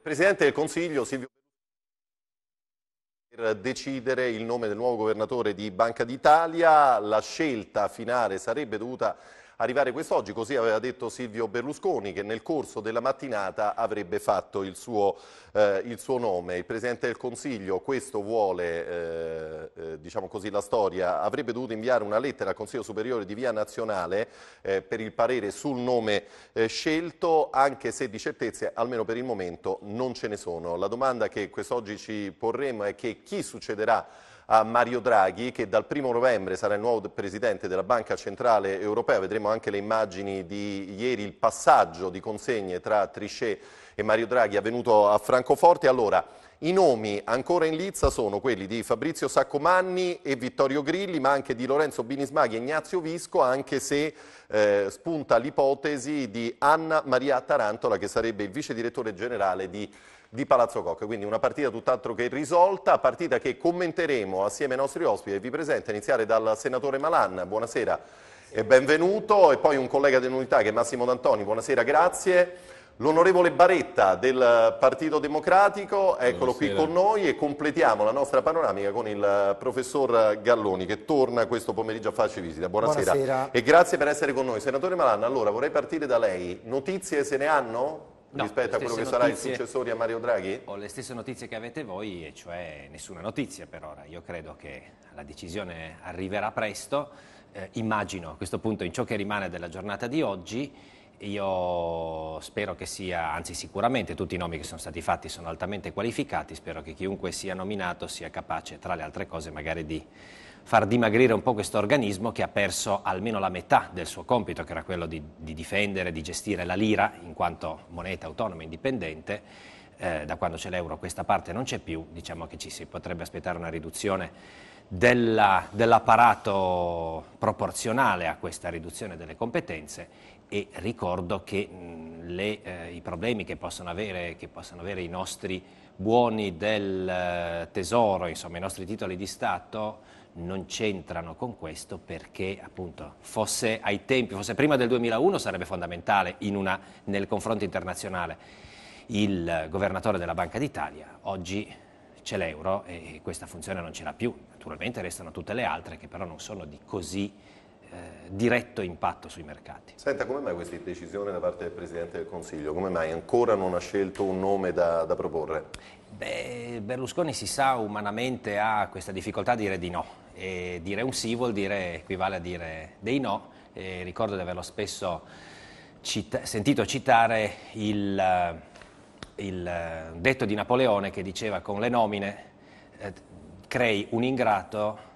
Il Presidente del Consiglio Silvio per decidere il nome del nuovo governatore di Banca d'Italia, la scelta finale sarebbe dovuta arrivare quest'oggi, così aveva detto Silvio Berlusconi che nel corso della mattinata avrebbe fatto il suo, eh, il suo nome. Il Presidente del Consiglio questo vuole, eh, eh diciamo così la storia, avrebbe dovuto inviare una lettera al Consiglio Superiore di Via Nazionale eh, per il parere sul nome eh, scelto, anche se di certezze almeno per il momento non ce ne sono. La domanda che quest'oggi ci porremo è che chi succederà a Mario Draghi che dal primo novembre sarà il nuovo presidente della Banca Centrale Europea. Vedremo anche le immagini di ieri, il passaggio di consegne tra Trichet e Mario Draghi avvenuto a Francoforte. Allora, i nomi ancora in lizza sono quelli di Fabrizio Saccomanni e Vittorio Grilli, ma anche di Lorenzo Binismaghi e Ignazio Visco, anche se eh, spunta l'ipotesi di Anna Maria Tarantola, che sarebbe il vice direttore generale di di Palazzo Cocca. Quindi una partita tutt'altro che risolta, partita che commenteremo assieme ai nostri ospiti vi presento, iniziare dal senatore Malan. Buonasera e benvenuto. E poi un collega dell'unità che è Massimo D'Antoni. Buonasera, grazie. L'onorevole Baretta del Partito Democratico, eccolo Buonasera. qui con noi e completiamo la nostra panoramica con il professor Galloni che torna questo pomeriggio a farci visita. Buonasera. Buonasera. e grazie per essere con noi. Senatore Malan, allora vorrei partire da lei. Notizie se ne hanno? No, rispetto a quello che notizie, sarà il successore a Mario Draghi? Ho le stesse notizie che avete voi, e cioè nessuna notizia per ora. Io credo che la decisione arriverà presto. Eh, immagino a questo punto in ciò che rimane della giornata di oggi. Io spero che sia, anzi sicuramente tutti i nomi che sono stati fatti sono altamente qualificati, spero che chiunque sia nominato sia capace, tra le altre cose, magari di far dimagrire un po' questo organismo che ha perso almeno la metà del suo compito, che era quello di, di difendere, di gestire la lira in quanto moneta autonoma e indipendente. Eh, da quando c'è l'euro questa parte non c'è più, diciamo che ci si potrebbe aspettare una riduzione della, dell'apparato proporzionale a questa riduzione delle competenze e ricordo che mh, le, eh, i problemi che possono, avere, che possono avere i nostri buoni del eh, tesoro, insomma i nostri titoli di Stato, non c'entrano con questo perché appunto fosse ai tempi, fosse prima del 2001 sarebbe fondamentale una, nel confronto internazionale il governatore della Banca d'Italia, oggi c'è l'euro e questa funzione non ce l'ha più, naturalmente restano tutte le altre che però non sono di così eh, diretto impatto sui mercati. Senta, come mai questa decisione da parte del Presidente del Consiglio? Come mai ancora non ha scelto un nome da, da proporre? Beh, Berlusconi si sa umanamente ha questa difficoltà a dire di no, e dire un sì vuol dire, equivale a dire dei no. E ricordo di averlo spesso cita- sentito citare il, il, detto di Napoleone che diceva con le nomine eh, crei un ingrato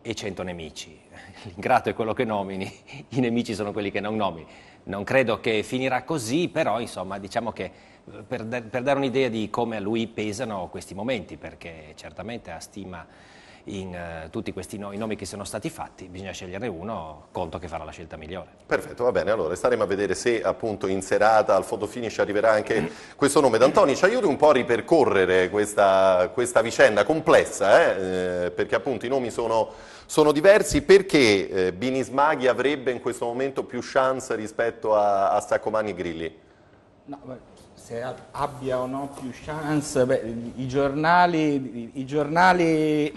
e cento nemici. L'ingrato è quello che nomini, i nemici sono quelli che non nomini. Non credo che finirà così, però insomma diciamo che eh, per, per dare un'idea di come a lui pesano questi momenti, perché certamente ha stima in uh, tutti questi no, nomi che sono stati fatti, bisogna sceglierne uno, Conto che farà la scelta migliore. Perfetto, va bene, allora staremo a vedere se appunto in serata al fotofinish arriverà anche questo nome. D'Antoni ci aiuti un po' a ripercorrere questa, questa vicenda complessa, eh? Eh, perché appunto i nomi sono, sono diversi, perché eh, Binismaghi avrebbe in questo momento più chance rispetto a, a Saccomani e Grilli? No, se abbia o no più chance, beh, i, giornali, i, giornali,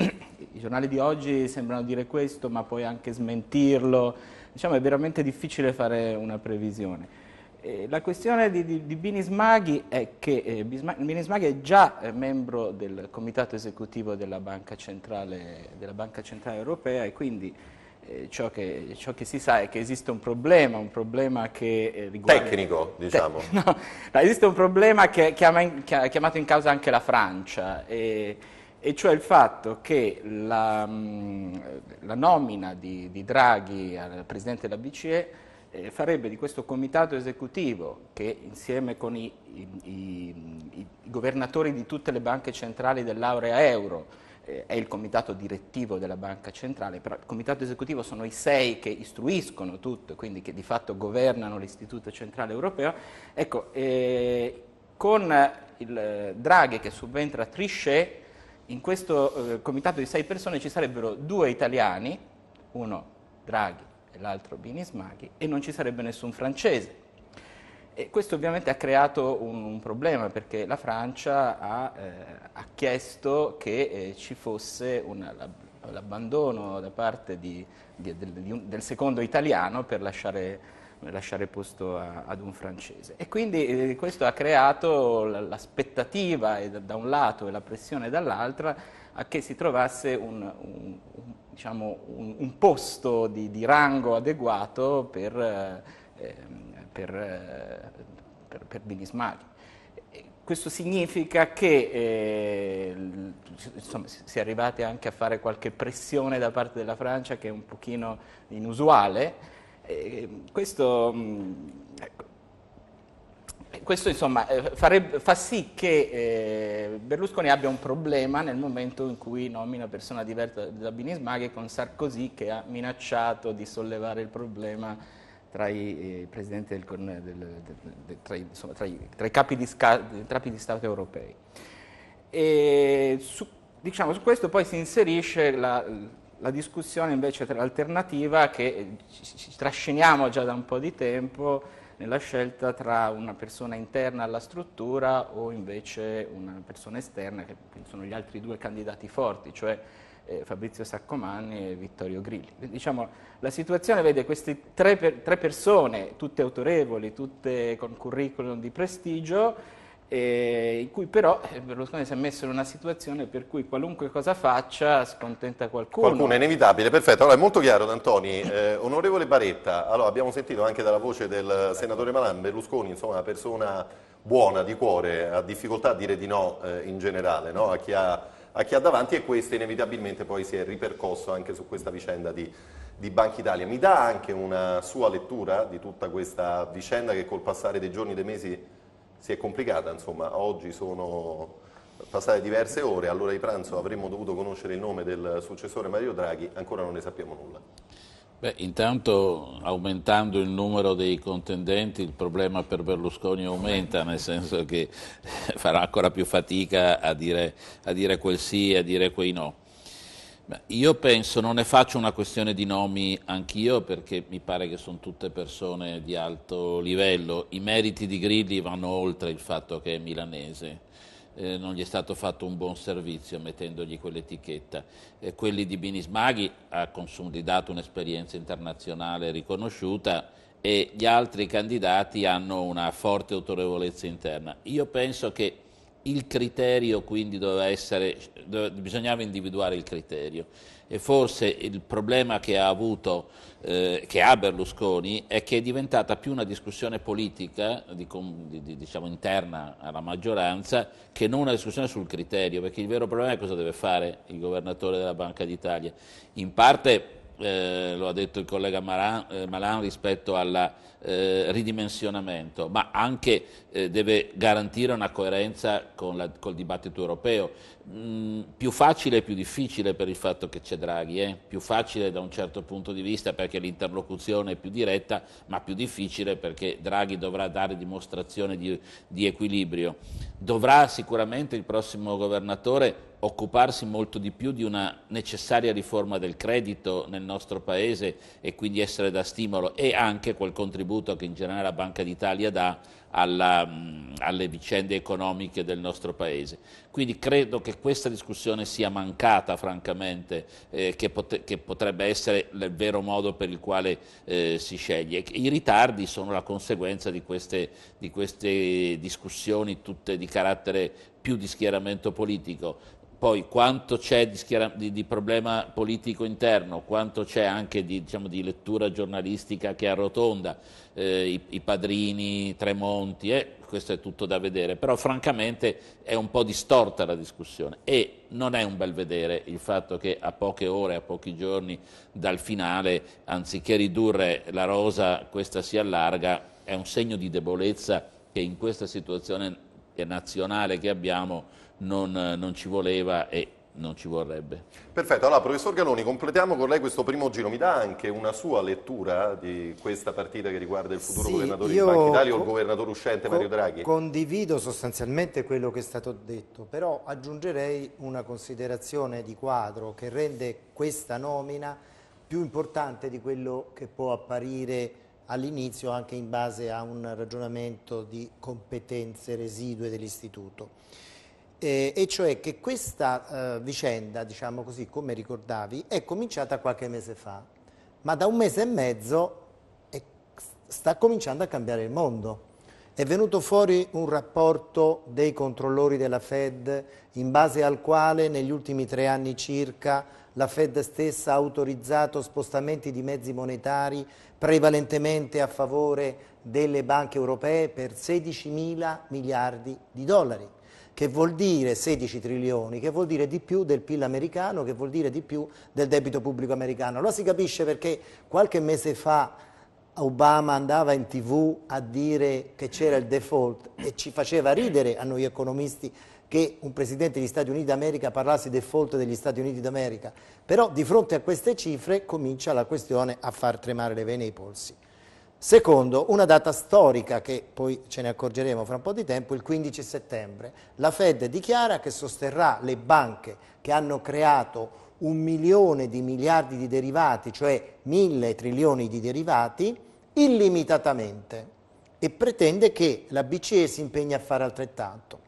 i giornali di oggi sembrano dire questo ma poi anche smentirlo, diciamo è veramente difficile fare una previsione. Eh, la questione di, di, di Bini Smaghi è che eh, Bini Smaghi è già eh, membro del comitato esecutivo della Banca Centrale, della Banca Centrale Europea e quindi eh, ciò che, ciò, che, si sa è che esiste un problema, un problema che eh, riguarda... Tecnico, diciamo. Te, no, esiste un problema che, ha chiamato in causa anche la Francia. E, e cioè il fatto che la, mm, la nomina di, di, Draghi al Presidente della BCE eh, farebbe di questo comitato esecutivo che insieme con i, i, i, i governatori di tutte le banche centrali dell'area euro eh, è il comitato direttivo della banca centrale, però il comitato esecutivo sono i sei che istruiscono tutto, quindi che di fatto governano l'istituto centrale europeo, ecco, eh, con il eh, Draghi che subentra Trichet in questo eh, comitato di sei persone ci sarebbero due italiani, uno Draghi e l'altro Binismaghi, e non ci sarebbe nessun francese. E questo ovviamente ha creato un, un problema perché la Francia ha, eh, ha chiesto che eh, ci fosse una, l'abbandono da parte di, di, del, di un, del secondo italiano per lasciare lasciare posto a, ad un francese. E quindi eh, questo ha creato l'aspettativa eh, da un lato e la pressione dall'altra a che si trovasse un, un, un, diciamo, un posto di, di, rango adeguato per, eh, ehm, eh per, per, per Binismaghi. Questo significa che eh, insomma, si è arrivati anche a fare qualche pressione da parte della Francia che è un pochino inusuale, Ehm, questo, mm, ecco, questo insomma, eh, farebbe, fa sì che eh, Berlusconi abbia un problema nel momento in cui nomina persona diversa da Binismaghi con Sarkozy che ha minacciato di sollevare il problema tra i, eh, del, del, del, tra, insomma, tra i, tra i capi, di sca, capi di, Stato europei. E su, diciamo, su questo poi si inserisce la, la discussione invece tra l'alternativa che eh, ci trasciniamo già da un po' di tempo nella scelta tra una persona interna alla struttura o invece una persona esterna, che sono gli altri due candidati forti, cioè eh, Fabrizio Saccomanni e Vittorio Grilli. Diciamo, la situazione vede queste tre, per, tre persone, tutte autorevoli, tutte con curriculum di prestigio, eh, in cui però eh, Berlusconi si è messo in una situazione per cui qualunque cosa faccia scontenta qualcuno. Qualcuno è inevitabile, perfetto. Allora è molto chiaro D'Antoni, eh, onorevole Baretta, allora, abbiamo sentito anche dalla voce del senatore Malan, Berlusconi insomma una persona buona di cuore, ha difficoltà a dire di no eh, in generale, no? A, chi ha, a, chi ha, davanti e questo inevitabilmente poi si è ripercosso anche su questa vicenda di, di Banca Italia. Mi dà anche una sua lettura di tutta questa vicenda che col passare dei giorni dei mesi si è complicata, insomma, oggi sono passate diverse ore, all'ora di pranzo avremmo dovuto conoscere il nome del successore Mario Draghi, ancora non ne sappiamo nulla. Beh, intanto aumentando il numero dei contendenti il problema per Berlusconi aumenta, nel senso che farà ancora più fatica a dire, a dire quel sì e a dire quei no. Io penso, non ne faccio una questione di nomi anch'io perché mi pare che sono tutte persone di alto livello. I meriti di Grilli vanno oltre il fatto che è milanese. Eh, non gli è stato fatto un buon servizio mettendogli quell'etichetta. Eh, quelli di Binismaghi ha consolidato un'esperienza internazionale riconosciuta e gli altri candidati hanno una forte autorevolezza interna. Io penso che il criterio quindi doveva essere, dove, bisognava individuare il criterio e forse il problema che ha avuto, eh, che ha Berlusconi è che è diventata più una discussione politica, di, di, diciamo interna alla maggioranza, che non una discussione sul criterio, perché il vero problema è cosa deve fare il governatore della Banca d'Italia. In parte eh, lo ha detto il collega Malan, eh, Malan rispetto al eh, ridimensionamento, ma anche eh, deve garantire una coerenza con la, col dibattito europeo. Mm, più facile e più difficile per il fatto che c'è Draghi, eh? più facile da un certo punto di vista perché l'interlocuzione è più diretta, ma più difficile perché Draghi dovrà dare dimostrazione di, di equilibrio. Dovrà sicuramente il prossimo governatore occuparsi molto di più di una necessaria riforma del credito nel nostro Paese e quindi essere da stimolo e anche quel contributo che in generale la Banca d'Italia dà alla, alle vicende economiche del nostro Paese. Quindi credo che questa discussione sia mancata, francamente, eh, che, pot che, potrebbe essere il vero modo per il quale eh, si sceglie. I ritardi sono la conseguenza di queste, di queste discussioni tutte di carattere più di schieramento politico. Poi quanto c'è di, di, di problema politico interno, quanto c'è anche di, diciamo, di, lettura giornalistica che arrotonda, eh, i, i, padrini, Tremonti, eh, questo è tutto da vedere, però francamente è un po' distorta la discussione e non è un bel vedere il fatto che a poche ore, a pochi giorni dal finale, anziché ridurre la rosa, questa si allarga, è un segno di debolezza che in questa situazione nazionale che abbiamo non, non ci voleva e non ci vorrebbe. Perfetto, allora professor Galoni completiamo con lei questo primo giro, mi dà anche una sua lettura di questa partita che riguarda il futuro sì, governatore di Banca Italia o il governatore uscente Mario Draghi? Condivido sostanzialmente quello che è stato detto, però aggiungerei una considerazione di quadro che rende questa nomina più importante di quello che può apparire all'inizio anche in base a un ragionamento di competenze residue dell'istituto. Eh, e cioè che questa eh, vicenda, diciamo così, come ricordavi, è cominciata qualche mese fa, ma da un mese e mezzo è, sta cominciando a cambiare il mondo. È venuto fuori un rapporto dei controllori della Fed in base al quale negli ultimi tre anni circa la Fed stessa ha autorizzato spostamenti di mezzi monetari prevalentemente a favore delle banche europee per 16 mila miliardi di dollari che vuol dire 16 trilioni, che vuol dire di più del PIL americano, che vuol dire di più del debito pubblico americano. Allora si capisce perché qualche mese fa Obama andava in tv a dire che c'era il default e ci faceva ridere a noi economisti che un presidente degli Stati Uniti d'America parlasse del default degli Stati Uniti d'America, però di fronte a queste cifre comincia la questione a far tremare le vene e i polsi. Secondo, una data storica che poi ce ne accorgeremo fra un po' di tempo, il 15 settembre. La Fed dichiara che sosterrà le banche che hanno creato un milione di miliardi di derivati, cioè mille trilioni di derivati, illimitatamente e pretende che la BCE si impegni a fare altrettanto.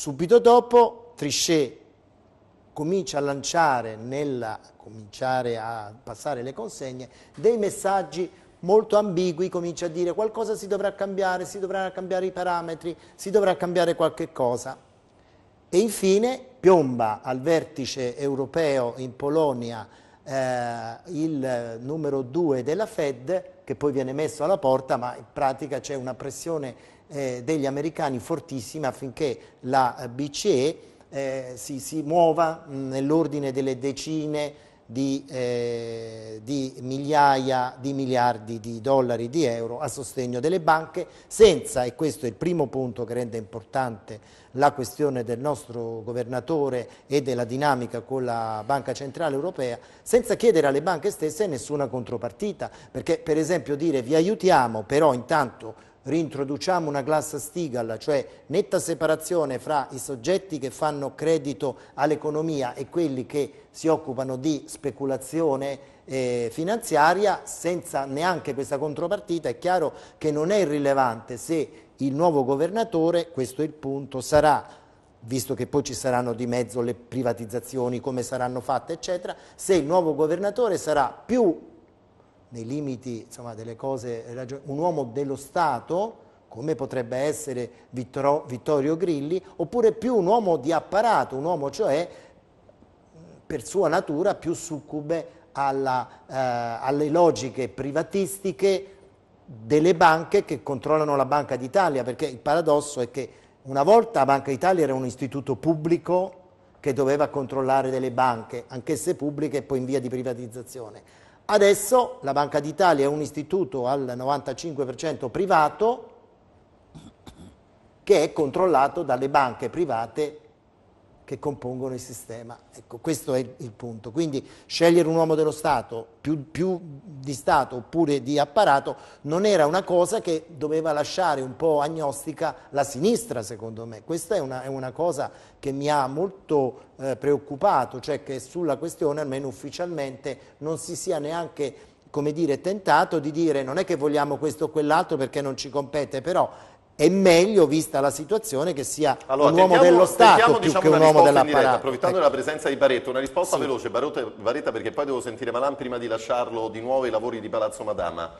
Subito dopo Trichet comincia a lanciare, nel cominciare a passare le consegne, dei messaggi molto ambigui, comincia a dire qualcosa si dovrà cambiare, si dovranno cambiare i parametri, si dovrà cambiare qualche cosa. E infine piomba al vertice europeo in Polonia eh, il numero 2 della Fed, che poi viene messo alla porta, ma in pratica c'è una pressione eh, degli americani fortissima affinché la eh, BCE eh, si, si, muova mm, nell'ordine delle decine di, eh, di, migliaia di miliardi di dollari di euro a sostegno delle banche senza, e questo è il primo punto che rende importante la questione del nostro governatore e della dinamica con la Banca Centrale Europea, senza chiedere alle banche stesse nessuna contropartita, perché per esempio dire vi aiutiamo però intanto rintroduciamo una classe Stigal, cioè netta separazione fra i soggetti che fanno credito all'economia e quelli che si occupano di speculazione eh, finanziaria senza neanche questa contropartita, è chiaro che non è irrilevante se il nuovo governatore, questo è il punto, sarà visto che poi ci saranno di mezzo le privatizzazioni, come saranno fatte, eccetera, se il nuovo governatore sarà più nei limiti insomma, delle cose, un uomo dello Stato, come potrebbe essere Vittor Vittorio Grilli, oppure più un uomo di apparato, un uomo cioè per sua natura più succube alla, eh, alle logiche privatistiche delle banche che controllano la Banca d'Italia, perché il paradosso è che una volta la Banca d'Italia era un istituto pubblico che doveva controllare delle banche, anch'esse pubbliche e poi in via di privatizzazione. Adesso la Banca d'Italia è un istituto al 95% privato che è controllato dalle banche private che compongono il sistema. Ecco, questo è il punto. Quindi scegliere un uomo dello Stato, più, più di Stato oppure di apparato, non era una cosa che doveva lasciare un po' agnostica la sinistra, secondo me. Questa è una, è una cosa che mi ha molto eh, preoccupato, cioè che sulla questione, almeno ufficialmente, non si sia neanche come dire, tentato di dire non è che vogliamo questo o quell'altro perché non ci compete, però è meglio, vista la situazione, che sia allora, un uomo dello Stato più diciamo che un uomo dell'apparato. Diretta, approfittando ecco. della presenza di Baretta, una risposta sì. veloce, Baretta, perché poi devo sentire Malan prima di lasciarlo di nuovo ai lavori di Palazzo Madama.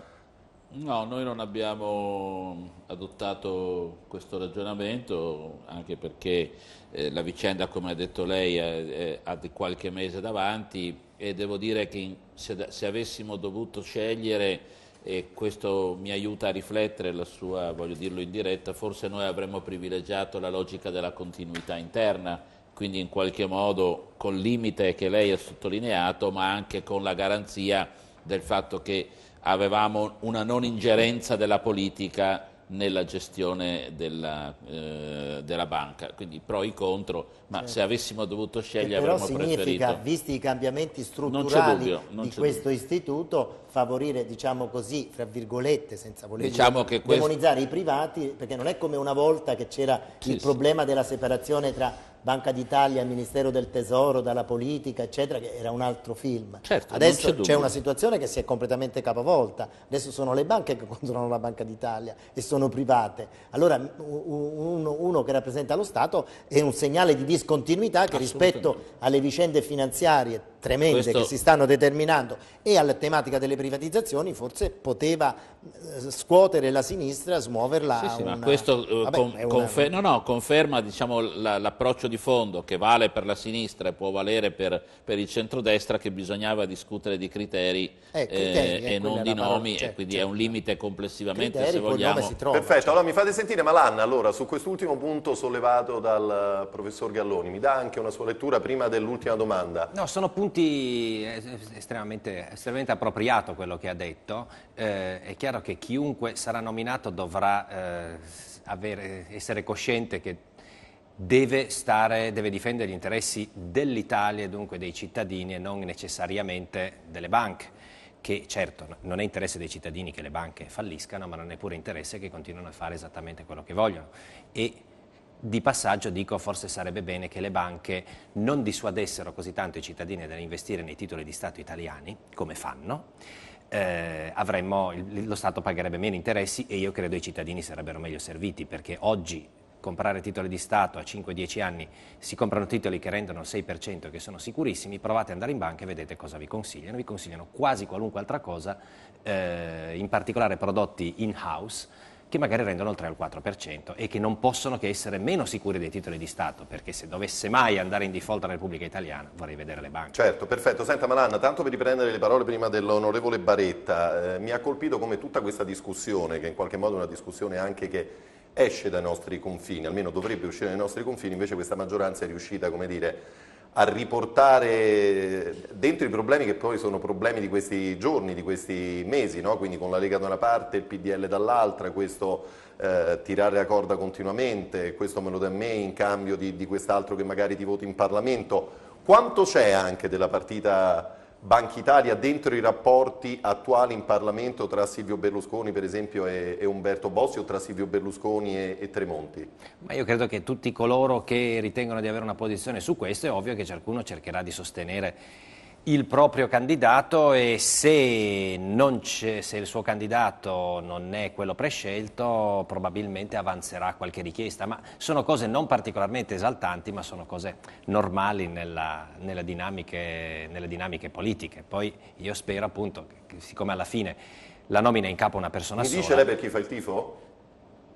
No, noi non abbiamo adottato questo ragionamento, anche perché eh, la vicenda, come ha detto lei, eh, ha di qualche mese davanti e devo dire che se, se avessimo dovuto scegliere e questo mi aiuta a riflettere la sua, voglio dirlo in diretta, forse noi avremmo privilegiato la logica della continuità interna, quindi in qualche modo col limite che lei ha sottolineato, ma anche con la garanzia del fatto che avevamo una non ingerenza della politica nella gestione della, eh, della banca, quindi pro e contro, ma certo. se avessimo dovuto scegliere avremmo preferito. Però significa, visti i cambiamenti strutturali dubbio, di questo dubbio. istituto, favorire, diciamo così, tra virgolette, senza voler diciamo dire, demonizzare i privati, perché non è come una volta che c'era sì, il problema della separazione tra Banca d'Italia, Ministero del Tesoro, dalla politica, eccetera, che era un altro film. Certo, Adesso c'è una situazione che si è completamente capovolta. Adesso sono le banche che controllano la Banca d'Italia e sono private. Allora uno, uno, che rappresenta lo Stato è un segnale di discontinuità che rispetto alle vicende finanziarie tremende Questo... che si stanno determinando e alla tematica delle privatizzazioni forse poteva eh, scuotere la sinistra, smuoverla. Sì, sì, una... ma questo eh, Vabbè, con, una... confer... no, no, conferma diciamo, l'approccio di fondo che vale per la sinistra e può valere per, per il centrodestra che bisognava discutere di criteri, eh, eh criteri eh, e non di nomi certo, e quindi certo. è un certo. limite complessivamente criteri, se vogliamo. Trova, Perfetto, cioè. allora mi fate sentire Malan allora, su quest'ultimo punto sollevato dal professor Galloni, mi dà anche una sua lettura prima dell'ultima domanda. No, sono punti punti estremamente, estremamente, appropriato quello che ha detto. Eh, è chiaro che chiunque sarà nominato dovrà eh, avere, essere cosciente che deve, stare, deve difendere gli interessi dell'Italia e dunque dei cittadini e non necessariamente delle banche che certo non è interesse dei cittadini che le banche falliscano, ma non è pure interesse che continuino a fare esattamente quello che vogliono. E di passaggio dico forse sarebbe bene che le banche non dissuadessero così tanto i cittadini dall'investire nei titoli di Stato italiani, come fanno, eh, avremmo, lo Stato pagherebbe meno interessi e io credo i cittadini sarebbero meglio serviti perché oggi comprare titoli di Stato a 5-10 anni si comprano titoli che rendono il 6% che sono sicurissimi, provate ad andare in banca e vedete cosa vi consigliano, vi consigliano quasi qualunque altra cosa, eh, in particolare prodotti in house che magari rendono il 3 o il 4% e che non possono che essere meno sicuri dei titoli di Stato, perché se dovesse mai andare in default la Repubblica Italiana vorrei vedere le banche. Certo, perfetto. Senta Malanna, tanto per riprendere le parole prima dell'onorevole Baretta, eh, mi ha colpito come tutta questa discussione, che in qualche modo è una discussione anche che esce dai nostri confini, almeno dovrebbe uscire dai nostri confini, invece questa maggioranza è riuscita, come dire, a riportare dentro i problemi che poi sono problemi di questi giorni, di questi mesi, no? quindi con la Lega da una parte, il PDL dall'altra, questo eh, tirare la corda continuamente, questo me lo dà a me in cambio di, di quest'altro che magari ti voti in Parlamento. Quanto c'è anche della partita Banca Italia dentro i rapporti attuali in Parlamento tra Silvio Berlusconi per esempio e, e Umberto Bossi o tra Silvio Berlusconi e, e Tremonti? Ma io credo che tutti coloro che ritengono di avere una posizione su questo è ovvio che qualcuno cercherà di sostenere il proprio candidato e se, se, il suo candidato non è quello prescelto probabilmente avanzerà qualche richiesta, ma sono cose non particolarmente esaltanti ma sono cose normali nella, nella dinamiche, nelle dinamiche politiche. Poi io spero appunto che siccome alla fine la nomina in capo una persona Mi sola... Mi dice lei per chi fa il tifo?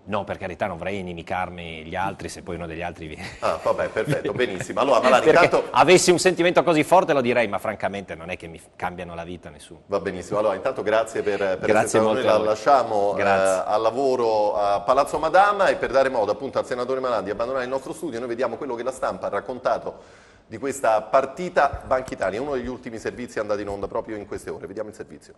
No, per carità, non vorrei inimicarmi gli altri se poi uno degli altri viene. Ah, vabbè, perfetto, benissimo. Allora, Malani, intanto... Avessi un sentimento così forte lo direi, ma francamente non è che mi cambiano la vita nessuno. Va benissimo. Allora, intanto grazie per, per grazie essere stato noi. La lasciamo eh, al lavoro a Palazzo Madama e per dare modo appunto al senatore Malandi di abbandonare il nostro studio, noi vediamo quello che la stampa ha raccontato di questa partita Banca Italia, uno degli ultimi servizi andati in onda proprio in queste ore. Vediamo il servizio.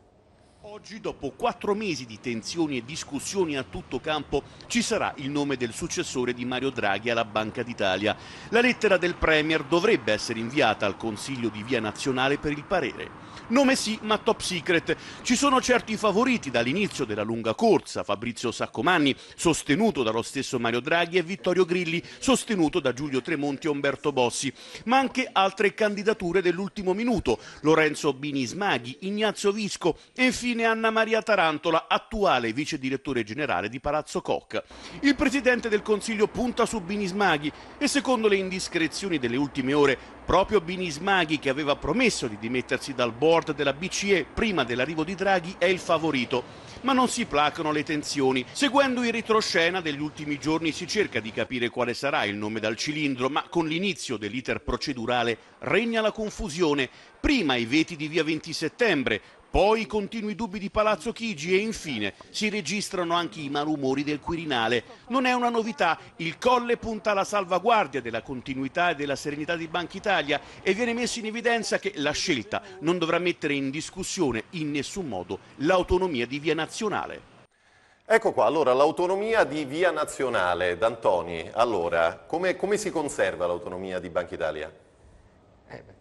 Oggi, dopo quattro mesi di tensioni e discussioni a tutto campo, ci sarà il nome del successore di Mario Draghi alla Banca d'Italia. La lettera del Premier dovrebbe essere inviata al Consiglio di Via Nazionale per il parere. Nome sì, ma top secret. Ci sono certi favoriti dall'inizio della lunga corsa, Fabrizio Saccomanni, sostenuto dallo stesso Mario Draghi, e Vittorio Grilli, sostenuto da Giulio Tremonti e Umberto Bossi, ma anche altre candidature dell'ultimo minuto, Lorenzo Bini Smaghi, Ignazio Visco e infine Anna Maria Tarantola, attuale vice direttore generale di Palazzo Cocca. Il presidente del Consiglio punta su Binismaghi e secondo le indiscrezioni delle ultime ore, proprio Binismaghi che aveva promesso di dimettersi dal board della BCE prima dell'arrivo di Draghi è il favorito. Ma non si placano le tensioni. Seguendo il retroscena degli ultimi giorni si cerca di capire quale sarà il nome dal cilindro, ma con l'inizio dell'iter procedurale regna la confusione. Prima i veti di via 20 settembre, poi continui dubbi di Palazzo Chigi e infine si registrano anche i malumori del Quirinale. Non è una novità, il Colle punta alla salvaguardia della continuità e della serenità di Banca Italia e viene messo in evidenza che la scelta non dovrà mettere in discussione in nessun modo l'autonomia di via nazionale. Ecco qua, allora l'autonomia di via nazionale, D'Antoni, allora come, come si conserva l'autonomia di Banca Italia? Eh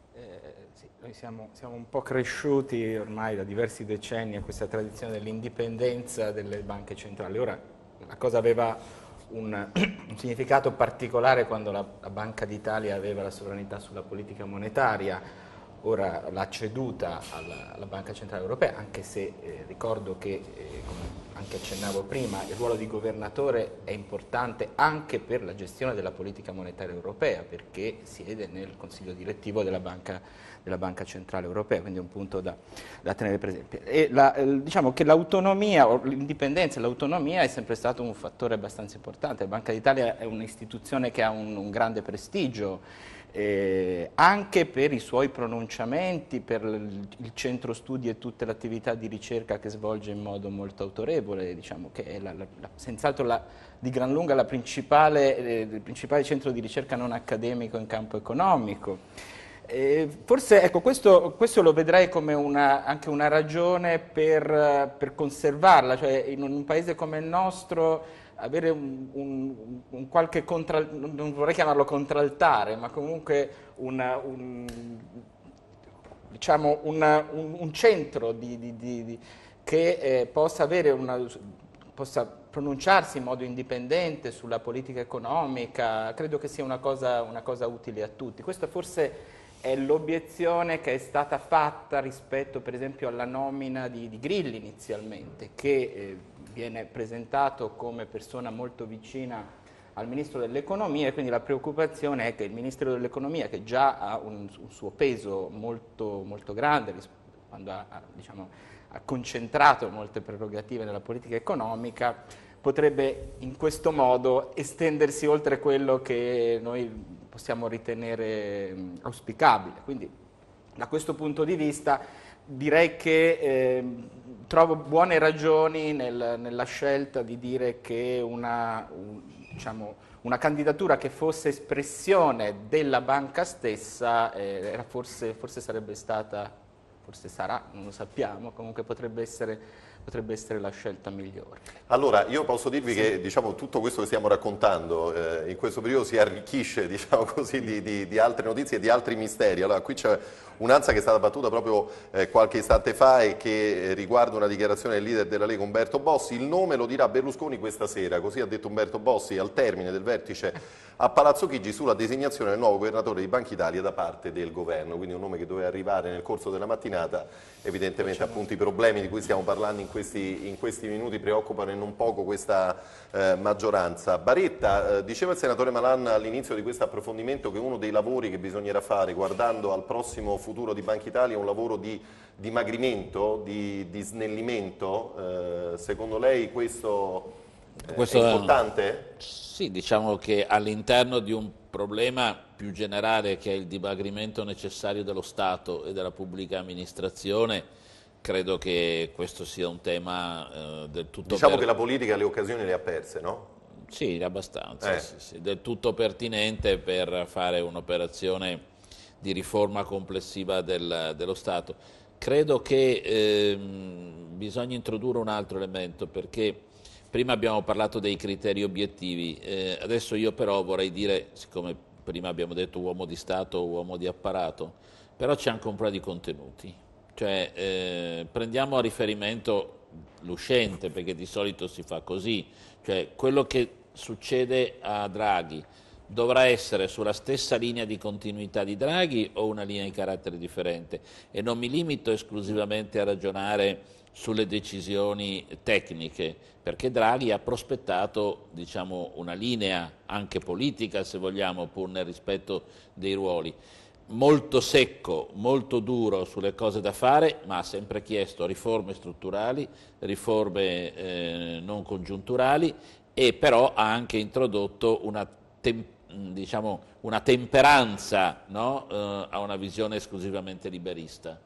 noi siamo, siamo, un po' cresciuti ormai da diversi decenni a questa tradizione dell'indipendenza delle banche centrali. Ora la cosa aveva un, un significato particolare quando la, la Banca d'Italia aveva la sovranità sulla politica monetaria, ora l'ha ceduta alla, alla, Banca Centrale Europea, anche se eh, ricordo che, eh, come anche accennavo prima, il ruolo di governatore è importante anche per la gestione della politica monetaria europea, perché siede nel Consiglio direttivo della Banca, della banca Centrale Europea, quindi è un punto da, da tenere presente. La, eh, diciamo che l'autonomia, l'indipendenza e l'autonomia è sempre stato un fattore abbastanza importante, la Banca d'Italia è un'istituzione che ha un, un grande prestigio, eh, anche per i suoi pronunciamenti, per il centro studi e tutte le attività di ricerca che svolge in modo molto autorevole, diciamo che è senz'altro di gran lunga principale, eh, il principale centro di ricerca non accademico in campo economico. Eh, forse ecco, questo, questo, lo vedrei come una, anche una ragione per, per conservarla, cioè in un paese come il nostro avere un, un, un qualche contra, non vorrei chiamarlo contraltare, ma comunque una, un, diciamo una, un, centro di, di, di, che eh, possa, avere una, possa pronunciarsi in modo indipendente sulla politica economica, credo che sia una cosa, una cosa utile a tutti. Questa forse è l'obiezione che è stata fatta rispetto per esempio alla nomina di, di Grilli inizialmente, che eh, viene presentato come persona molto vicina al Ministro dell'Economia e quindi la preoccupazione è che il Ministro dell'Economia, che già ha un, un suo peso molto, molto grande quando ha, ha, diciamo, ha concentrato molte prerogative nella politica economica, potrebbe in questo modo estendersi oltre quello che noi possiamo ritenere auspicabile. Quindi da questo punto di vista direi che... Eh, trovo buone ragioni nel, nella scelta di dire che una, un, diciamo, una, candidatura che fosse espressione della banca stessa eh, forse, forse sarebbe stata, forse sarà, non lo sappiamo, comunque potrebbe essere potrebbe essere la scelta migliore. Allora, io posso dirvi sì. che diciamo, tutto questo che stiamo raccontando eh, in questo periodo si arricchisce diciamo così, di, di, di, altre notizie e di altri misteri. Allora, qui c'è un'ansia che è stata battuta proprio eh, qualche istante fa e che eh, riguarda una dichiarazione del leader della Lega Umberto Bossi. Il nome lo dirà Berlusconi questa sera, così ha detto Umberto Bossi al termine del vertice a Palazzo Chigi sulla designazione del nuovo governatore di Banca Italia da parte del governo. Quindi un nome che doveva arrivare nel corso della mattinata, evidentemente appunto i problemi di cui stiamo parlando in questo questi, in questi minuti preoccupano e non poco questa eh, maggioranza. Baretta, eh, diceva il senatore Malan all'inizio di questo approfondimento che uno dei lavori che bisognerà fare guardando al prossimo futuro di Banca Italia è un lavoro di dimagrimento, di, di snellimento. Eh, secondo lei questo, eh, questo è importante? sì, diciamo che all'interno di un problema più generale che è il dimagrimento necessario dello Stato e della pubblica amministrazione credo che questo sia un tema eh, del tutto... Diciamo per... che la politica le occasioni le ha perse, no? Sì, abbastanza, eh. sì, sì, del tutto pertinente per fare un'operazione di riforma complessiva del, dello Stato. Credo che ehm, bisogna introdurre un altro elemento perché prima abbiamo parlato dei criteri obiettivi, eh, adesso io però vorrei dire, siccome prima abbiamo detto uomo di Stato, uomo di apparato, però c'è anche un problema di contenuti. Cioè, eh, prendiamo a riferimento l'uscente, perché di solito si fa così, cioè quello che succede a Draghi dovrà essere sulla stessa linea di continuità di Draghi o una linea di carattere differente e non mi limito esclusivamente a ragionare sulle decisioni tecniche, perché Draghi ha prospettato diciamo, una linea anche politica, se vogliamo, pur nel rispetto dei ruoli molto secco, molto duro sulle cose da fare, ma ha sempre chiesto riforme strutturali, riforme eh, non congiunturali e però ha anche introdotto una, tem diciamo, una temperanza no? eh, a una visione esclusivamente liberista.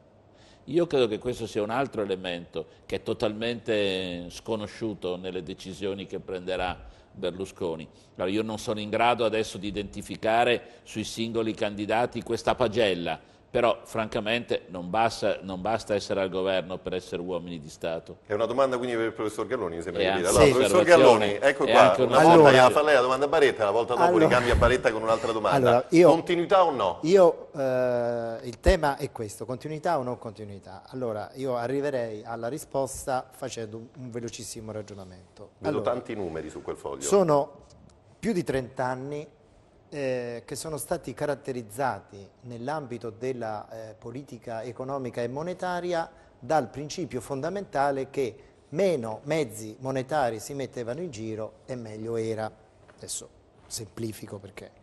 Io credo che questo sia un altro elemento che è totalmente sconosciuto nelle decisioni che prenderà Berlusconi. Allora, io non sono in grado adesso di identificare sui singoli candidati questa pagella, però francamente non basta, non basta, essere al governo per essere uomini di Stato. È una domanda quindi per il professor Galloni, mi sembra di dire. Allora, sì, professor Galloni, ecco qua, una, una volta allora, fa lei la domanda a Baretta, la volta dopo allora, ricambia Baretta con un'altra domanda. Allora, io, continuità o no? Io, eh, il tema è questo, continuità o non continuità? Allora, io arriverei alla risposta facendo un, un velocissimo ragionamento. Vedo tanti numeri su quel foglio. Sono più di 30 anni eh, che sono stati caratterizzati nell'ambito della eh, politica economica e monetaria dal principio fondamentale che meno mezzi monetari si mettevano in giro e meglio era. Adesso semplifico perché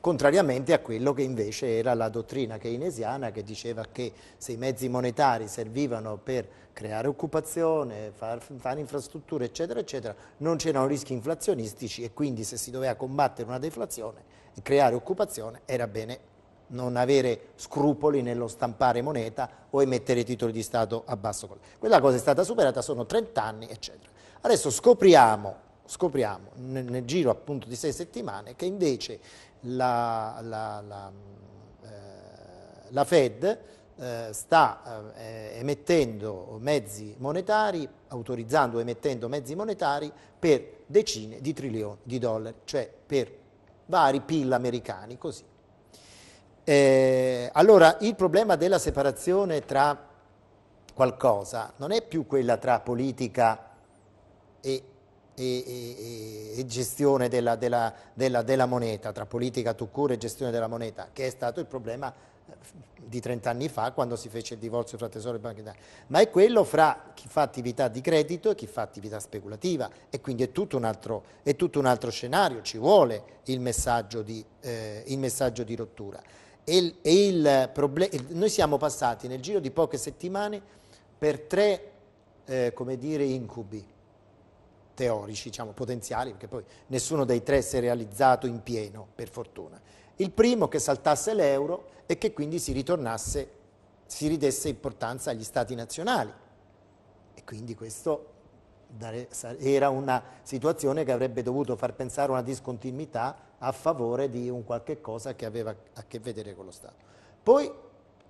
contrariamente a quello che invece era la dottrina keynesiana che diceva che se i mezzi monetari servivano per creare occupazione, fare far infrastrutture eccetera eccetera, non c'erano rischi inflazionistici e quindi se si doveva combattere una deflazione creare occupazione era bene non avere scrupoli nello stampare moneta o emettere titoli di Stato a basso costo. Quella cosa è stata superata, sono 30 anni, eccetera. Adesso scopriamo, scopriamo nel, nel, giro appunto di sei settimane che invece la, la, la, eh, la Fed eh, sta eh, emettendo mezzi monetari, autorizzando o emettendo mezzi monetari per decine di trilioni di dollari, cioè per vari pill americani, così. Eh, allora, il problema della separazione tra qualcosa non è più quella tra politica e, e, e, e gestione della, della, della, della moneta, tra politica to cure e gestione della moneta, che è stato il problema di 30 anni fa quando si fece il divorzio fra Tesoro e Banca d'Italia, ma è quello fra chi fa attività di credito e chi fa attività speculativa e quindi è tutto un altro, tutto un altro scenario, ci vuole il messaggio di, eh, il messaggio di rottura. E, e il noi siamo passati nel giro di poche settimane per tre eh, come dire, incubi teorici, diciamo, potenziali, perché poi nessuno dei tre si è realizzato in pieno, per fortuna. Il primo che saltasse l'euro e che quindi si ritornasse, si ridesse importanza agli stati nazionali. E quindi questo era una situazione che avrebbe dovuto far pensare una discontinuità a favore di un qualche cosa che aveva a che vedere con lo Stato. Poi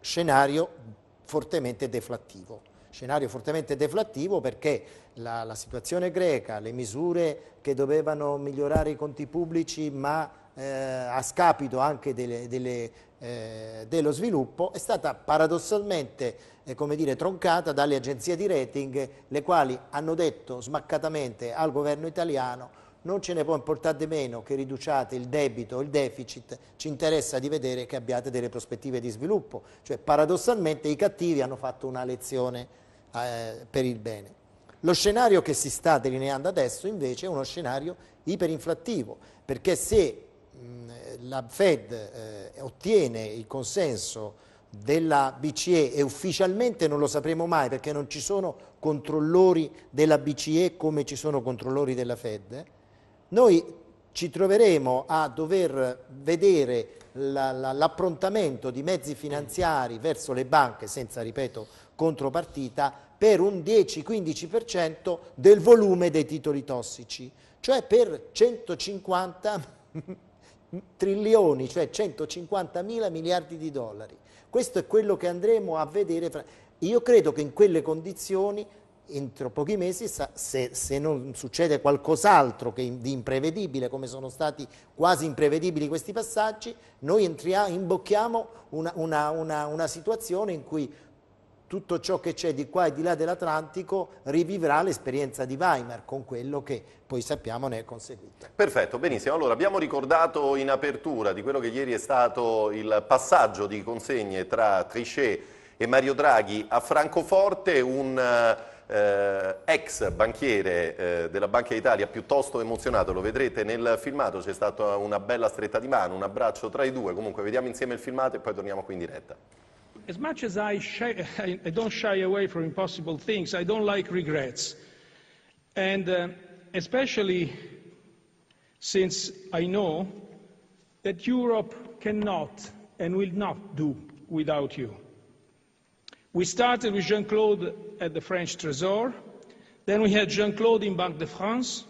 scenario fortemente deflattivo, scenario fortemente deflattivo perché la, la situazione greca, le misure che dovevano migliorare i conti pubblici ma eh, a scapito anche delle, delle, eh, dello sviluppo, è stata paradossalmente eh, come dire, troncata dalle agenzie di rating, le quali hanno detto smaccatamente al governo italiano non ce ne può importare di meno che riduciate il debito, o il deficit, ci interessa di vedere che abbiate delle prospettive di sviluppo. Cioè paradossalmente i cattivi hanno fatto una lezione eh, per il bene. Lo scenario che si sta delineando adesso invece è uno scenario iperinflattivo, perché se la Fed eh, ottiene il consenso della BCE e ufficialmente non lo sapremo mai perché non ci sono controllori della BCE come ci sono controllori della Fed, noi ci troveremo a dover vedere l'approntamento la, la, di mezzi finanziari verso le banche senza, ripeto, contropartita per un 10-15% del volume dei titoli tossici, cioè per 150 trilioni, cioè 150 mila miliardi di dollari. Questo è quello che andremo a vedere. Fra... Io credo che in quelle condizioni, entro pochi mesi, se, se non succede qualcos'altro di imprevedibile, come sono stati quasi imprevedibili questi passaggi, noi entriamo, imbocchiamo una, una, una, una situazione in cui tutto ciò che c'è di qua e di là dell'Atlantico rivivrà l'esperienza di Weimar con quello che poi sappiamo ne è conseguito. Perfetto, benissimo. Allora abbiamo ricordato in apertura di quello che ieri è stato il passaggio di consegne tra Trichet e Mario Draghi a Francoforte, un eh, ex banchiere eh, della Banca d'Italia piuttosto emozionato, lo vedrete nel filmato, c'è stata una bella stretta di mano, un abbraccio tra i due, comunque vediamo insieme il filmato e poi torniamo qui in diretta. as much as I, shy, I, I don't shy away from impossible things, I don't like regrets. And uh, especially since I know that Europe cannot and will not do without you. We started with Jean Claude at the French Trésor, then we had Jean Claude in Banque de France,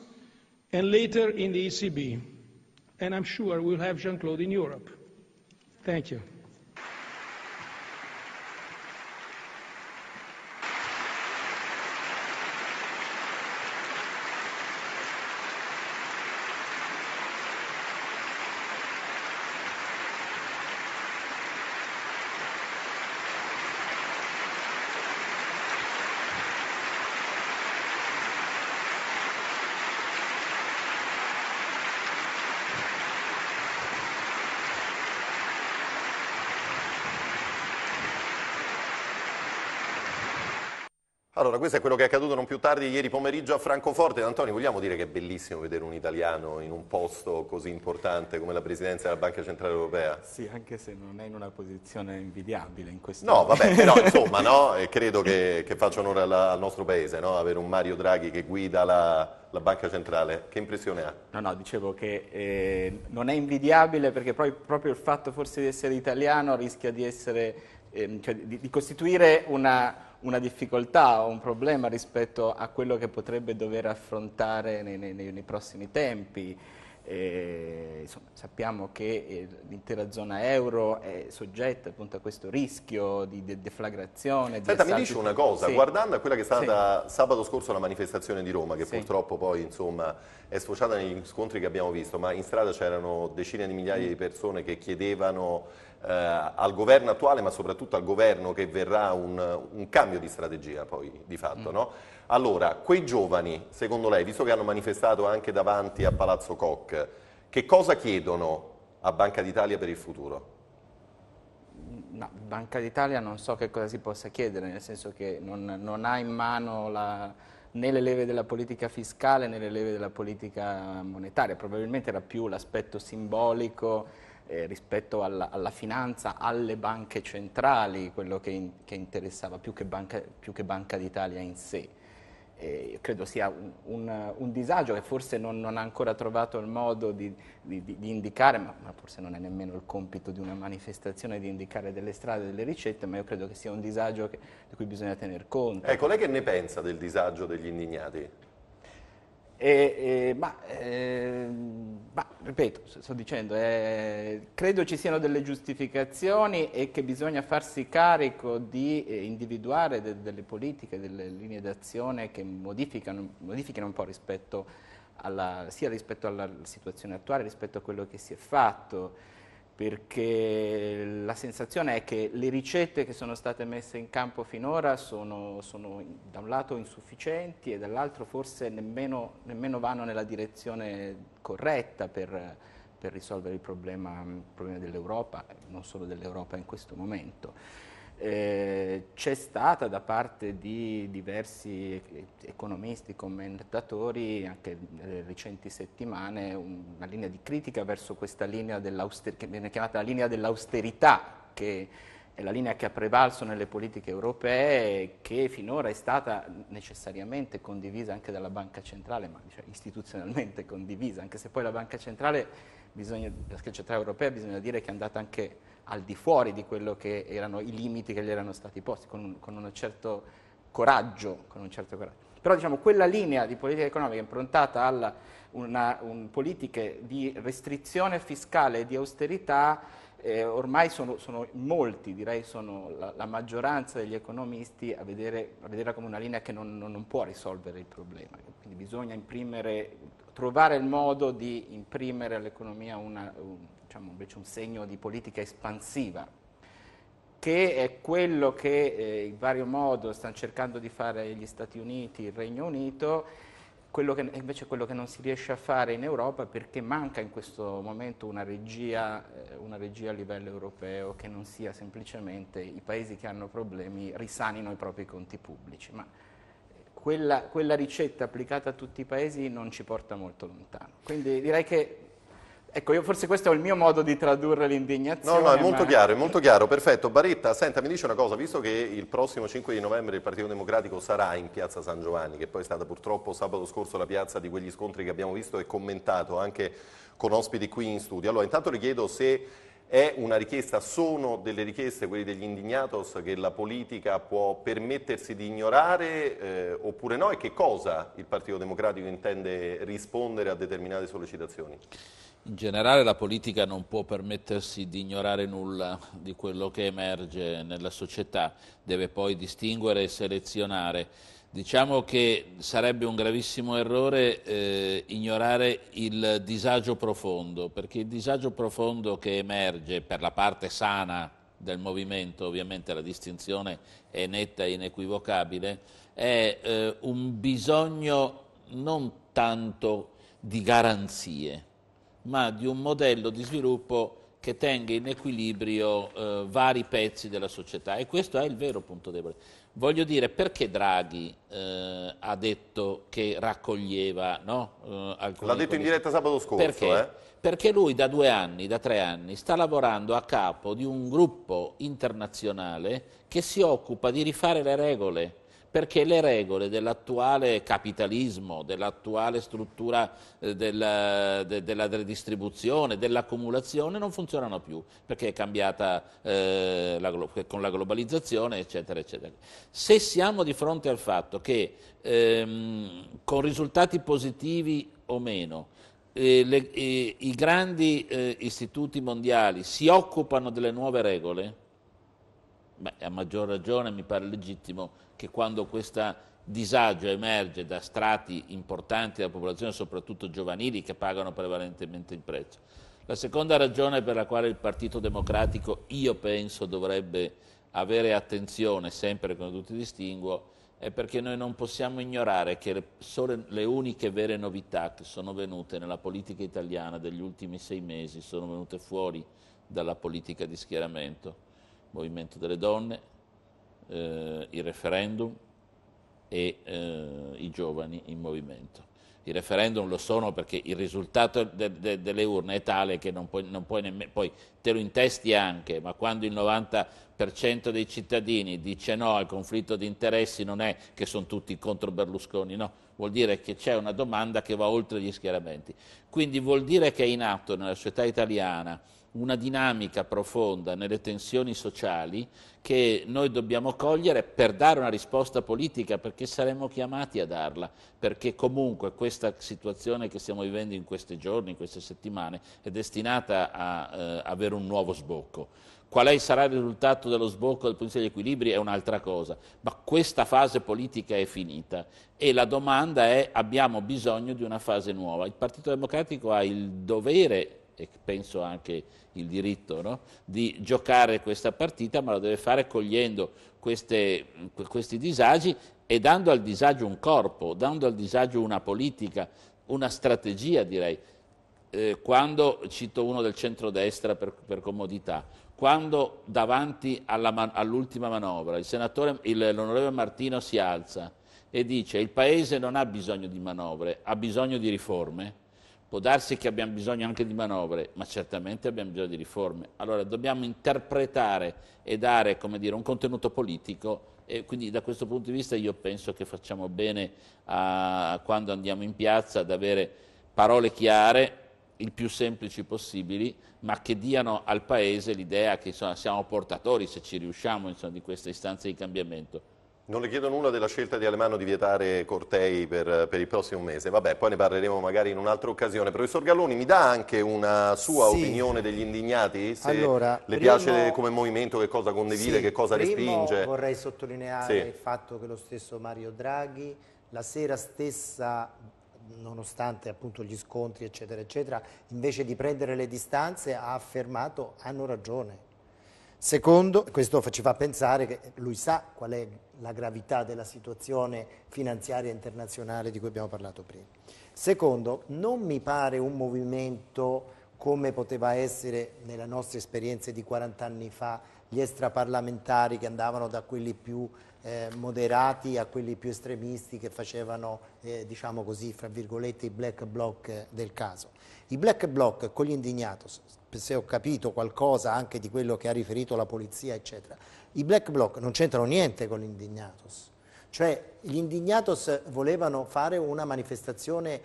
and later in the ECB. And I'm sure we'll have Jean Claude in Europe. Thank you. Allora, questo è quello che è accaduto non più tardi ieri pomeriggio a Francoforte. Antonio, vogliamo dire che è bellissimo vedere un italiano in un posto così importante come la presidenza della Banca Centrale Europea? Sì, anche se non è in una posizione invidiabile in questo momento. No, vabbè, però insomma, no? credo che, che faccia onore al nostro paese, no? avere un Mario Draghi che guida la, la banca centrale, che impressione ha? No, no, dicevo che eh, non è invidiabile perché poi, proprio il fatto forse di essere italiano rischia di, essere, eh, cioè di, di costituire una, una difficoltà o un problema rispetto a quello che potrebbe dover affrontare nei, nei, nei prossimi tempi. Eh, insomma, sappiamo che eh, l'intera zona euro è soggetta appunto, a questo rischio di de deflagrazione. Senta, di mi dici una cosa, sì. guardando a quella che è stata sì. sabato scorso la manifestazione di Roma, che sì. purtroppo poi insomma, è sfociata negli scontri che abbiamo visto, ma in strada c'erano decine di migliaia di persone che chiedevano eh, al governo attuale ma soprattutto al governo che verrà un, un cambio di strategia poi di fatto. Mm. No? Allora, quei giovani, secondo lei, visto che hanno manifestato anche davanti a Palazzo Koch, che cosa chiedono a Banca d'Italia per il futuro? No, Banca d'Italia non so che cosa si possa chiedere, nel senso che non, non ha in mano la, né le leve della politica fiscale né le leve della politica monetaria, probabilmente era più l'aspetto simbolico eh, rispetto alla, alla, finanza, alle banche centrali, quello che, in, che interessava più che Banca, banca d'Italia in sé. Eh, credo sia un, un, un, disagio che forse non, non, ha ancora trovato il modo di, di, di indicare, ma, ma, forse non è nemmeno il compito di una manifestazione di indicare delle strade, delle ricette, ma io credo che sia un disagio che, di cui bisogna tener conto. Ecco, lei che ne pensa del disagio degli indignati? E, e, ma, eh, ma, ripeto, sto dicendo, eh, credo ci siano delle giustificazioni e che bisogna farsi carico di eh, individuare de, delle politiche, delle linee d'azione che modificano, modifichino un po' rispetto alla, sia rispetto alla situazione attuale, rispetto a quello che si è fatto perché la sensazione è che le ricette che sono state messe in campo finora sono, sono da un lato insufficienti e dall'altro forse nemmeno, nemmeno, vanno nella direzione corretta per, per risolvere il problema, il problema dell'Europa, non solo dell'Europa in questo momento. Eh, c'è stata da parte di diversi economisti, commentatori, anche nelle recenti settimane, una linea di critica verso questa linea che viene chiamata la linea dell'austerità, che è la linea che ha prevalso nelle politiche europee, che finora è stata necessariamente condivisa anche dalla Banca Centrale, ma cioè, istituzionalmente condivisa, anche se poi la Banca Centrale, bisogna, la Banca Centrale Europea bisogna dire che è andata anche al di fuori di quello che erano i limiti che gli erano stati posti, con, un, con uno certo coraggio, con un certo coraggio. Però diciamo, quella linea di politica economica improntata a un, politiche di restrizione fiscale e di austerità eh, ormai sono, sono, molti, direi sono la, la maggioranza degli economisti a, vedere, a, vederla come una linea che non, non, non, può risolvere il problema. Quindi bisogna imprimere, trovare il modo di imprimere all'economia una, un, diciamo invece un segno di politica espansiva, che è quello che eh, in vario modo stanno cercando di fare gli Stati Uniti, il Regno Unito, quello che, invece quello che non si riesce a fare in Europa perché manca in questo momento una regia, eh, una regia a livello europeo che non sia semplicemente i paesi che hanno problemi risanino i propri conti pubblici, ma eh, quella, quella ricetta applicata a tutti i paesi non ci porta molto lontano. Quindi direi che Ecco, io forse questo è il mio modo di tradurre l'indignazione. No, no, è molto ma... chiaro, è molto chiaro, perfetto. Baretta, senta, mi dice una cosa, visto che il prossimo 5 di novembre il Partito Democratico sarà in Piazza San Giovanni, che poi è stata purtroppo sabato scorso la piazza di quegli scontri che abbiamo visto e commentato anche con ospiti qui in studio. Allora, intanto le chiedo se è una richiesta, sono delle richieste, quelli degli indignatos, che la politica può permettersi di ignorare eh, oppure no e che cosa il Partito Democratico intende rispondere a determinate sollecitazioni? In generale la politica non può permettersi di ignorare nulla di quello che emerge nella società, deve poi distinguere e selezionare. Diciamo che sarebbe un gravissimo errore eh, ignorare il disagio profondo, perché il disagio profondo che emerge per la parte sana del movimento, ovviamente la distinzione è netta e inequivocabile, è eh, un bisogno non tanto di garanzie, ma di un modello di sviluppo che tenga in equilibrio eh, vari pezzi della società e questo è il vero punto debole. Voglio dire, perché Draghi eh, ha detto che raccoglieva no, eh, L'ha detto in diretta sabato scorso. Perché? Eh? Perché lui da due anni, da tre anni, sta lavorando a capo di un gruppo internazionale che si occupa di rifare le regole perché le regole dell'attuale capitalismo, dell'attuale struttura eh, della, eh, della redistribuzione, dell'accumulazione non funzionano più, perché è cambiata eh, la, con la globalizzazione, eccetera, eccetera. Se siamo di fronte al fatto che ehm, con risultati positivi o meno, eh, le, eh, i grandi eh, istituti mondiali si occupano delle nuove regole, beh, a maggior ragione mi pare legittimo che quando questo disagio emerge da strati importanti della popolazione, soprattutto giovanili, che pagano prevalentemente il prezzo. La seconda ragione per la quale il Partito Democratico, io penso, dovrebbe avere attenzione sempre quando ti distinguo, è perché noi non possiamo ignorare che le, sole, le uniche vere novità che sono venute nella politica italiana degli ultimi sei mesi sono venute fuori dalla politica di schieramento. Movimento delle donne, eh, il referendum e eh, i giovani in movimento. I referendum lo sono perché il risultato de, de, delle urne è tale che non puoi, non puoi nemmeno, poi te lo intesti anche, ma quando il 90% dei cittadini dice no al conflitto di interessi non è che sono tutti contro Berlusconi, no, vuol dire che c'è una domanda che va oltre gli schieramenti. Quindi vuol dire che è in atto nella società italiana una dinamica profonda nelle tensioni sociali che noi dobbiamo cogliere per dare una risposta politica, perché saremmo chiamati a darla, perché comunque questa situazione che stiamo vivendo in questi giorni, in queste settimane, è destinata a eh, avere un nuovo sbocco. Qual sarà il risultato dello sbocco dal punto di vista degli equilibri è un'altra cosa, ma questa fase politica è finita e la domanda è abbiamo bisogno di una fase nuova. Il Partito Democratico ha il dovere e penso anche il diritto no? di giocare questa partita, ma lo deve fare cogliendo queste, questi disagi e dando al disagio un corpo, dando al disagio una politica, una strategia direi. Eh, quando, cito uno del centrodestra per, per comodità, quando davanti all'ultima all manovra l'onorevole Martino si alza e dice il Paese non ha bisogno di manovre, ha bisogno di riforme, Può darsi che abbiamo bisogno anche di manovre, ma certamente abbiamo bisogno di riforme. Allora dobbiamo interpretare e dare dire, un contenuto politico e quindi da questo punto di vista io penso che facciamo bene a, quando andiamo in piazza ad avere parole chiare, il più semplici possibili, ma che diano al Paese l'idea che insomma, siamo portatori, se ci riusciamo, insomma, di questa istanza di cambiamento. Non le chiedo nulla della scelta di Alemanno di vietare cortei per, per, il prossimo mese, vabbè, poi ne parleremo magari in un'altra occasione. Professor Galloni, mi dà anche una sua sì. opinione degli indignati? Se allora, le primo, piace come movimento, che cosa condivide, sì, che cosa respinge? vorrei sottolineare sì. il fatto che lo stesso Mario Draghi la sera stessa nonostante appunto gli scontri eccetera eccetera, invece di prendere le distanze ha affermato hanno ragione, Secondo, questo ci fa pensare che lui sa qual è la gravità della situazione finanziaria internazionale di cui abbiamo parlato prima. Secondo, non mi pare un movimento come poteva essere nella nostra esperienza di 40 anni fa gli extraparlamentari che andavano da quelli più eh, moderati a quelli più estremisti che facevano, eh, diciamo così, fra virgolette, i black bloc del caso. I black bloc con gli indignatos se ho capito qualcosa anche di quello che ha riferito la polizia, eccetera. I black bloc non c'entrano niente con l'indignatos, cioè gli indignatos volevano fare una manifestazione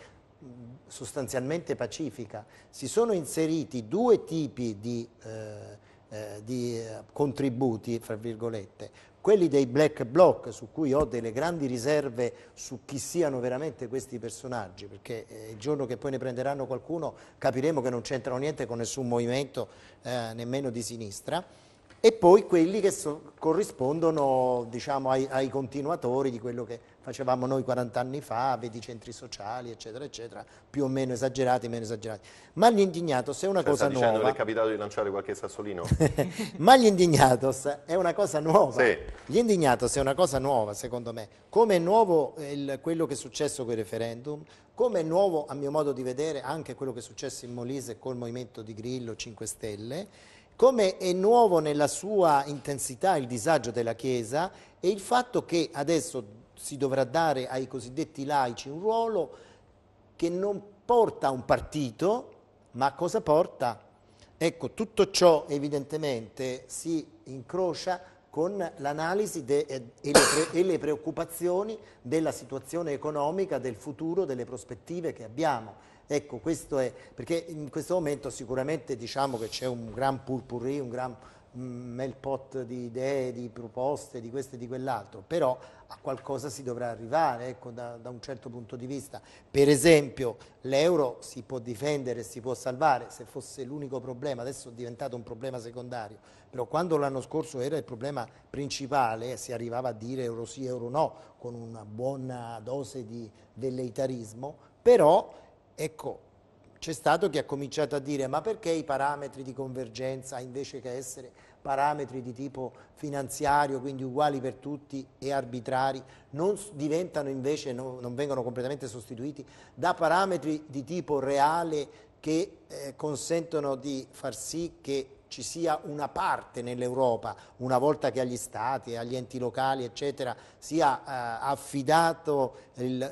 sostanzialmente pacifica. Si sono inseriti due tipi di, eh, eh, di eh, contributi, fra virgolette quelli dei black bloc su cui ho delle grandi riserve su chi siano veramente questi personaggi, perché eh, il giorno che poi ne prenderanno qualcuno capiremo che non c'entrano niente con nessun movimento, eh, nemmeno di sinistra, e poi quelli che so corrispondono diciamo, ai, ai continuatori di quello che facevamo noi 40 anni fa, vedi i centri sociali, eccetera, eccetera, più o meno esagerati, meno esagerati. Ma gli Indignatos è una cioè, cosa sta nuova. Dicendo, è capitato di lanciare qualche sassolino. Ma gli Indignatos è una cosa nuova. Sì. Gli Indignatos è una cosa nuova, secondo me. Come è nuovo eh, il, quello che è successo con il referendum, come è nuovo, a mio modo di vedere, anche quello che è successo in Molise col movimento di Grillo 5 Stelle, come è nuovo nella sua intensità il disagio della Chiesa e il fatto che adesso si dovrà dare ai cosiddetti laici un ruolo che non porta a un partito, ma a cosa porta? Ecco, tutto ciò evidentemente si incrocia con l'analisi eh, e, e le preoccupazioni della situazione economica, del futuro, delle prospettive che abbiamo. Ecco, questo è, perché in questo momento sicuramente diciamo che c'è un gran purpurri, un gran melpot di idee, di proposte, di questo e di quell'altro, però a qualcosa si dovrà arrivare ecco, da, da, un certo punto di vista. Per esempio l'euro si può difendere, si può salvare, se fosse l'unico problema, adesso è diventato un problema secondario, però quando l'anno scorso era il problema principale si arrivava a dire euro sì, euro no, con una buona dose di velleitarismo, però ecco c'è stato chi ha cominciato a dire ma perché i parametri di convergenza invece che essere parametri di tipo finanziario, quindi uguali per tutti e arbitrari, non diventano invece, no, non vengono completamente sostituiti da parametri di tipo reale che eh, consentono di far sì che ci sia una parte nell'Europa, una volta che agli stati, agli enti locali, eccetera, sia eh, affidato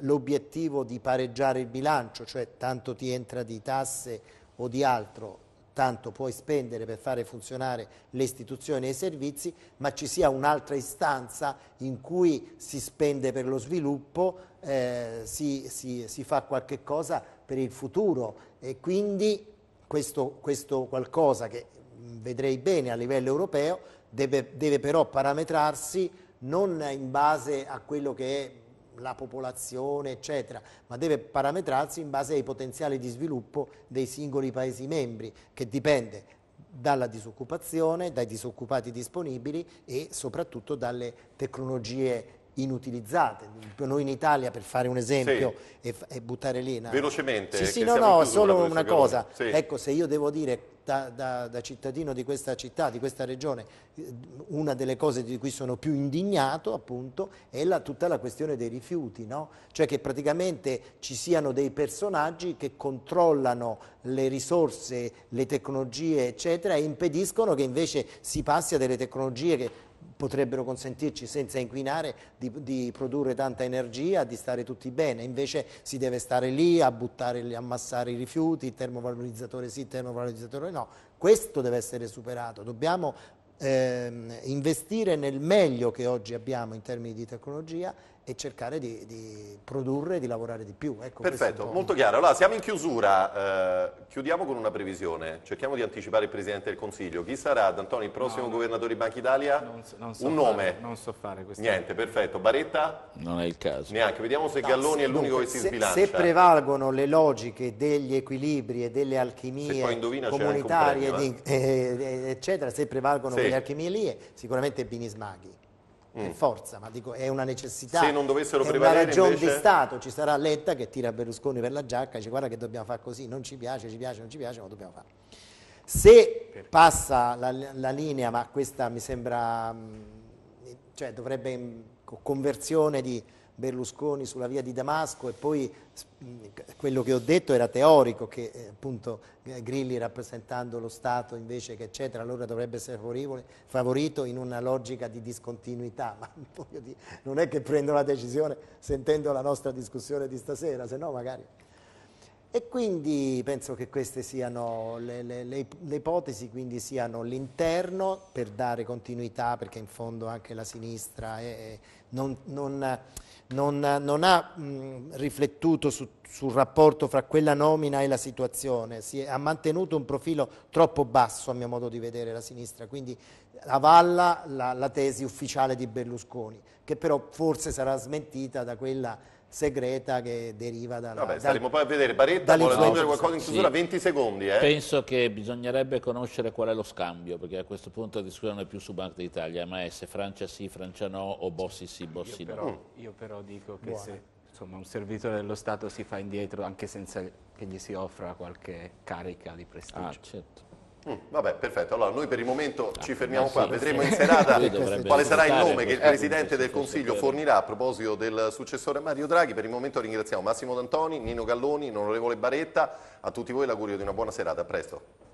l'obiettivo di pareggiare il bilancio, cioè tanto ti entra di tasse o di altro, tanto puoi spendere per fare funzionare le istituzioni e i servizi, ma ci sia un'altra istanza in cui si spende per lo sviluppo, eh, si, si, si, fa qualche cosa per il futuro e quindi questo, questo qualcosa che vedrei bene a livello europeo, deve, deve però parametrarsi non in base a quello che è la popolazione, eccetera, ma deve parametrarsi in base ai potenziali di sviluppo dei singoli Paesi membri, che dipende dalla disoccupazione, dai disoccupati disponibili e soprattutto dalle tecnologie inutilizzate. Noi in Italia, per fare un esempio sì. e, e, buttare lì... Una... Velocemente. Sì, sì, no, no, solo una cosa. Sì. Ecco, se io devo dire da, da, da, cittadino di questa città, di questa regione, eh, una delle cose di cui sono più indignato appunto è la, tutta la questione dei rifiuti, no? cioè che praticamente ci siano dei personaggi che controllano le risorse, le tecnologie eccetera e impediscono che invece si passi a delle tecnologie che potrebbero consentirci senza inquinare di, di, produrre tanta energia, di stare tutti bene, invece si deve stare lì a buttare, ammassare i rifiuti, il termovalorizzatore sì, il termovalorizzatore no, questo deve essere superato, dobbiamo ehm, investire nel meglio che oggi abbiamo in termini di tecnologia e cercare di, di produrre e di lavorare di più. Ecco, Perfetto, molto chiaro. Allora, siamo in chiusura, eh, chiudiamo con una previsione. Cerchiamo di anticipare il Presidente del Consiglio. Chi sarà, D'Antoni, il prossimo no, governatore di Banca Italia? Non so, non so Un fare, nome? Non so fare questo. Niente, perfetto. Baretta? Non è il caso. Neanche, vediamo se Galloni no, è l'unico che si se, sbilancia. Se prevalgono le logiche degli equilibri e delle alchimie comunitarie, premio, eh? di, eh, eh, eccetera, se prevalgono sì. quelle alchimie lì, sicuramente Binismaghi per mm. forza, ma dico, è una necessità. Se non dovessero prevalere una ragione invece... di Stato, ci sarà Letta che tira Berlusconi per la giacca e dice guarda che dobbiamo fare così, non ci piace, ci piace, non ci piace, ma dobbiamo fare. Se Perché? passa la, la, linea, ma questa mi sembra, mm, cioè dovrebbe conversione di Berlusconi sulla via di Damasco e poi quello che ho detto era teorico, che eh, appunto eh, Grilli rappresentando lo Stato invece che eccetera, allora dovrebbe essere favorito in una logica di discontinuità, ma dire, non è che prendo la decisione sentendo la nostra discussione di stasera, se no magari... E quindi penso che queste siano le, le, le, le ipotesi, quindi siano l'interno per dare continuità, perché in fondo anche la sinistra è, non, non, non, non, ha mh, riflettuto su, sul rapporto fra quella nomina e la situazione, è, ha mantenuto un profilo troppo basso a mio modo di vedere la sinistra, quindi avalla la, la tesi ufficiale di Berlusconi, che però forse sarà smentita da quella segreta che deriva dalla... Vabbè, staremo poi a vedere, Baretta vuole aggiungere qualcosa in chiusura, sì. 20 secondi. Eh. Penso che bisognerebbe conoscere qual è lo scambio, perché a questo punto la discussione non è più su Banca d'Italia, ma è se Francia sì, Francia no, o Bossi sì, Bossi io no. Però, mm. io però dico che Buona. se insomma, un servitore dello Stato si fa indietro anche senza che gli si offra qualche carica di prestigio. Ah, certo. Mm, vabbè, perfetto. Allora, noi per il momento ah, ci fermiamo qua. Vedremo sì. in serata quale sarà il nome che il Presidente del Consiglio fornirà a proposito del successore Mario Draghi. Per il momento ringraziamo Massimo D'Antoni, Nino Galloni, l'onorevole Baretta. A tutti voi l'augurio di una buona serata. A presto.